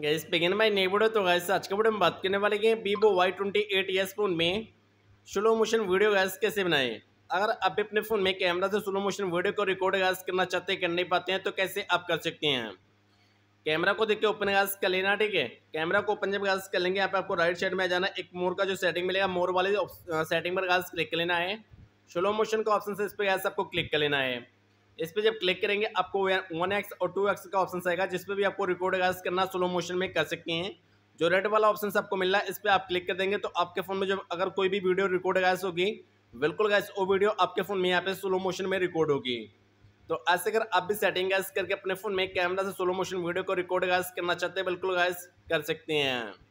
gas begin by नेबुड तो gas आज के वीडियो हम बात करने वाले हैं वीवो वाई ट्वेंटी एट ईयर फोन में स्लो मोशन वीडियो गैस कैसे बनाएं अगर आप भी अपने फ़ोन में कैमरा से स्लो मोशन वीडियो को रिकॉर्ड गैस करना चाहते हैं कर नहीं पाते हैं तो कैसे आप कर सकते हैं कैमरा को देख के ओपन गैस कर लेना ठीक है कैमरा को ओपन जब गैस कर लेंगे आप आपको राइट साइड में आ जाना एक मोर का जो सेटिंग मिलेगा मोर वाले सेटिंग पर गैस क्लिक कर लेना है स्लो मोशन का ऑप्शन से इस पर गैस आपको क्लिक कर लेना है इस पर जब क्लिक करेंगे आपको वन एक्स और टू एक्स का ऑप्शन आएगा जिसपे भी आपको रिकॉर्ड करना स्लो मोशन में कर सकते हैं जो रेड वाला ऑप्शन आपको मिल रहा है इस पर आप क्लिक कर देंगे तो आपके फ़ोन में जब अगर कोई भी वीडियो रिकॉर्ड गैस होगी बिल्कुल गैस वो वीडियो आपके फ़ोन में यहाँ पे स्लो मोशन में रिकॉर्ड होगी तो ऐसे अगर आप भी सेटिंग गैस करके अपने फ़ोन में कैमरा से स्लो मोशन वीडियो को रिकॉर्ड गैस करना चाहते हैं बिल्कुल गैस कर सकते हैं